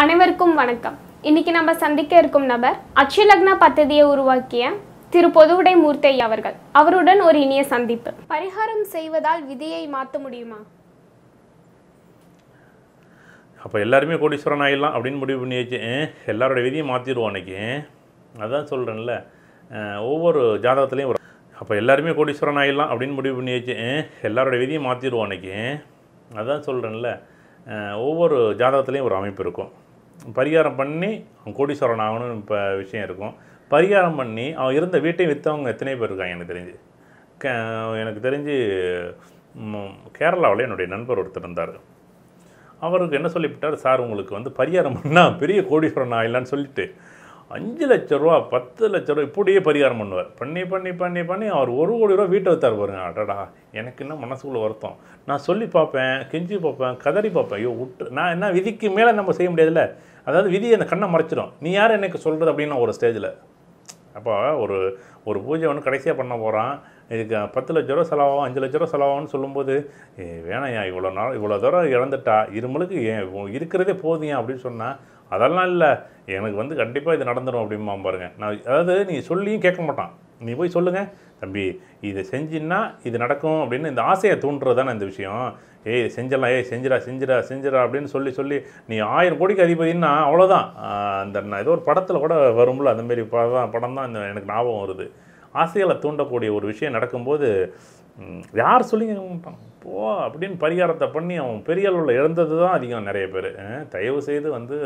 அனைவருக்கும் வணக்கம் இன்னைக்கு நம்ம சந்திக்க இருக்கும் நபர் அக்ஷலக்னா பத்ததியை உருவாக்கிய திரு பொதுவுடை மூர்த்தை அவர்கள் அவருடன் ஒரு இனிய சந்திப்பு பரிகாரம் செய்வதால் விதியை மாற்ற முடியுமா அப்போ எல்லாருமே கோடீஸ்வரன் ஆகிடலாம் அப்படின்னு முடிவு பண்ணியாச்சு எல்லாரோட விதியை மாற்றிடுவோம் அன்னைக்கு அதான் சொல்கிறேன்ல ஒவ்வொரு ஜாதகத்துலேயும் ஒரு அப்போ எல்லாருமே கோடீஸ்வரன் ஆகிடலாம் அப்படின்னு முடிவு பண்ணியாச்சு எல்லாரோட விதியை மாற்றிடுவோம் அன்னைக்கு அதான் சொல்கிறேன்ல ஒவ்வொரு ஜாதகத்துலேயும் ஒரு அமைப்பு இருக்கும் பரிகாரம் பண்ணி அவன் கோடீஸ்வரன் ஆகணும்னு இப்போ விஷயம் இருக்கும் பரிகாரம் பண்ணி அவன் இருந்த வீட்டை விற்றவங்க எத்தனை பேர் இருக்காங்க எனக்கு தெரிஞ்சு எனக்கு தெரிஞ்சு கேரளாவில் என்னுடைய நண்பர் ஒருத்தர் இருந்தார் அவருக்கு என்ன சொல்லிவிட்டார் சார் உங்களுக்கு வந்து பரிகாரம் பண்ணால் பெரிய கோடீஸ்வரன் ஆகலான்னு சொல்லிவிட்டு அஞ்சு லட்ச ரூபா பத்து லட்ச ரூபா இப்படியே பரிகாரம் பண்ணுவார் பண்ணி பண்ணி பண்ணி பண்ணி அவர் ஒரு கோடி ரூபா வீட்டை வைத்தார் பாருங்க அடடா எனக்கு என்ன மனசுக்குள்ள வருத்தம் நான் சொல்லி பார்ப்பேன் கெஞ்சி பார்ப்பேன் கதறி பார்ப்பேன் ஐயோ விட்டு நான் என்ன விதிக்கு மேலே நம்ம செய்ய முடியாதுல்ல அதாவது விதி அந்த கண்ணை மறைச்சிடும் நீ யார் எனக்கு சொல்கிறது அப்படின்னு ஒரு ஸ்டேஜில் அப்போ ஒரு ஒரு பூஜை ஒன்று கடைசியாக பண்ண போகிறான் இதுக்கு பத்து லட்ச ரூபா செலவாகும் அஞ்சு லட்ச ரூபா செலவாகும்னு சொல்லும்போது வேணாயா இவ்வளோ நாள் இவ்வளோ தூரம் இழந்துட்டா இருமலுக்கு ஏன் இருக்கிறதே ஏன் அப்படின்னு சொன்னால் அதெல்லாம் இல்லை எனக்கு வந்து கண்டிப்பாக இது நடந்துடும் அப்படிமா பாருங்க நான் அதாவது நீ சொல்லியும் கேட்க மாட்டான் நீ போய் சொல்லுங்கள் தம்பி இதை செஞ்சின்னா இது நடக்கும் அப்படின்னு இந்த ஆசையை தூண்டுறது தானே இந்த விஷயம் ஏய் செஞ்சிடலாம் ஏய் செஞ்சிடா செஞ்சிடா செஞ்சிடா அப்படின்னு சொல்லி சொல்லி நீ ஆயிரம் கோடிக்கு அதிபதினா அவ்வளோதான் அந்த ஏதோ ஒரு படத்தில் கூட வரும்ல அந்தமாரி படம் தான் படம் தான் எனக்கு ஞாபகம் வருது ஆசைகளை தூண்டக்கூடிய ஒரு விஷயம் நடக்கும்போது யார் சொல்லி போ அப்படின்னு பரிகாரத்தை பண்ணி அவன் பெரிய அளவில் இழந்தது தான் அதிகம் நிறைய பேர் தயவு செய்து வந்து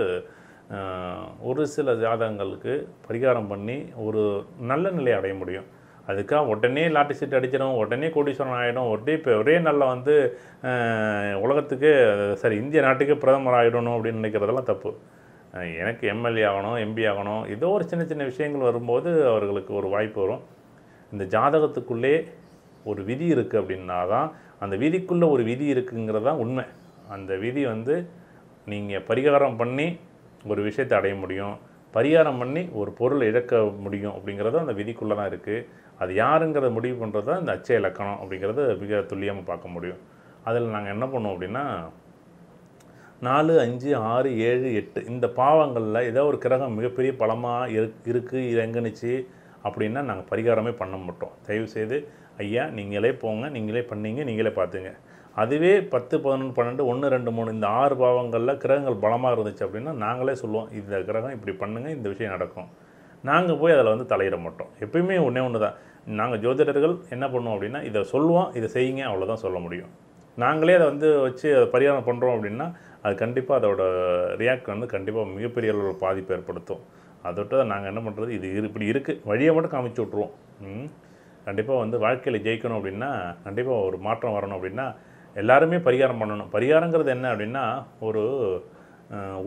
ஒரு சில ஜாதகங்களுக்கு பரிகாரம் பண்ணி ஒரு நல்ல நிலையை அடைய முடியும் அதுக்காக உடனே லாட்டி சீட் அடிச்சிடும் உடனே கோடீஸ்வரன் ஆகிடும் உடனே இப்போ ஒரே நாளில் வந்து உலகத்துக்கு சரி இந்திய நாட்டுக்கு பிரதமர் ஆகிடணும் அப்படின்னு நினைக்கிறதெல்லாம் தப்பு எனக்கு எம்எல்ஏ ஆகணும் எம்பி ஆகணும் ஏதோ ஒரு சின்ன சின்ன விஷயங்கள் வரும்போது அவர்களுக்கு ஒரு வாய்ப்பு வரும் இந்த ஜாதகத்துக்குள்ளே ஒரு விதி இருக்குது அப்படின்னா தான் அந்த விதிக்குள்ளே ஒரு விதி இருக்குங்கிறது தான் உண்மை அந்த விதி வந்து நீங்கள் பரிகாரம் பண்ணி ஒரு விஷயத்தை அடைய முடியும் பரிகாரம் பண்ணி ஒரு பொருள் இழக்க முடியும் அப்படிங்கிறதும் அந்த விதிக்குள்ளே தான் இருக்குது அது யாருங்கிறத முடிவு பண்ணுறது தான் இந்த அச்ச இலக்கணம் அப்படிங்கிறது மிக துல்லியமாக பார்க்க முடியும் அதில் நாங்கள் என்ன பண்ணோம் அப்படின்னா நாலு அஞ்சு ஆறு ஏழு எட்டு இந்த பாவங்களில் ஏதோ ஒரு கிரகம் மிகப்பெரிய பழமாக இரு இருக்குது இது எங்கனுச்சு அப்படின்னா நாங்கள் பரிகாரமே பண்ண மாட்டோம் தயவுசெய்து ஐயா நீங்களே போங்க நீங்களே பண்ணீங்க நீங்களே பார்த்துங்க அதுவே பத்து பதினொன்று பன்னெண்டு ஒன்று ரெண்டு மூணு இந்த ஆறு பாவங்களில் கிரகங்கள் பலமாக இருந்துச்சு அப்படின்னா நாங்களே சொல்லுவோம் இந்த கிரகம் இப்படி பண்ணுங்கள் இந்த விஷயம் நடக்கும் நாங்கள் போய் அதில் வந்து தலையிட மாட்டோம் எப்பயுமே ஒன்றே ஒன்று தான் நாங்கள் ஜோதிடர்கள் என்ன பண்ணுவோம் அப்படின்னா இதை சொல்லுவோம் இதை செய்யுங்க அவ்வளோதான் சொல்ல முடியும் நாங்களே அதை வந்து வச்சு அதை பரிகாரம் பண்ணுறோம் அப்படின்னா அது கண்டிப்பாக அதோட ரியாக்ட் வந்து கண்டிப்பாக மிகப்பெரிய அளவில் பாதிப்பு ஏற்படுத்தும் அதோட்ட நாங்கள் என்ன பண்ணுறது இது இப்படி இருக்குது வழியை மட்டும் காமிச்சு விட்ருவோம் கண்டிப்பாக வந்து வாழ்க்கையில் ஜெயிக்கணும் அப்படின்னா கண்டிப்பாக ஒரு மாற்றம் வரணும் அப்படின்னா எல்லாருமே பரிகாரம் பண்ணணும் பரிகாரங்கிறது என்ன அப்படின்னா ஒரு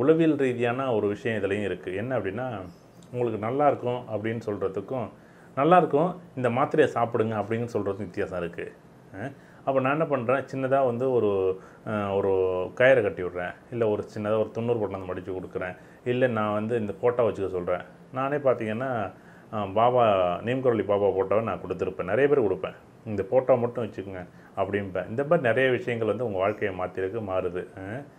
உளவியல் ரீதியான ஒரு விஷயம் இதுலேயும் இருக்குது என்ன அப்படின்னா உங்களுக்கு நல்லாயிருக்கும் அப்படின்னு சொல்கிறதுக்கும் நல்லாயிருக்கும் இந்த மாத்திரையை சாப்பிடுங்க அப்படின்னு சொல்கிறதுக்கும் வித்தியாசம் இருக்குது அப்போ நான் என்ன பண்ணுறேன் சின்னதாக வந்து ஒரு ஒரு கயிறை கட்டி விட்றேன் இல்லை ஒரு சின்னதாக ஒரு தொண்ணூறு கொண்டாந்து மடித்து கொடுக்குறேன் இல்லை நான் வந்து இந்த ஃபோட்டோ வச்சுக்க சொல்கிறேன் நானே பார்த்தீங்கன்னா பாபா நீம்கரளி பாபா ஃபோட்டோவை நான் கொடுத்துருப்பேன் நிறைய பேர் கொடுப்பேன் இந்த ஃபோட்டோ மட்டும் வச்சுக்கோங்க அப்படிம்பேன் இந்த மாதிரி நிறைய விஷயங்கள் வந்து உங்கள் வாழ்க்கையை மாற்றிருக்கு மாறுது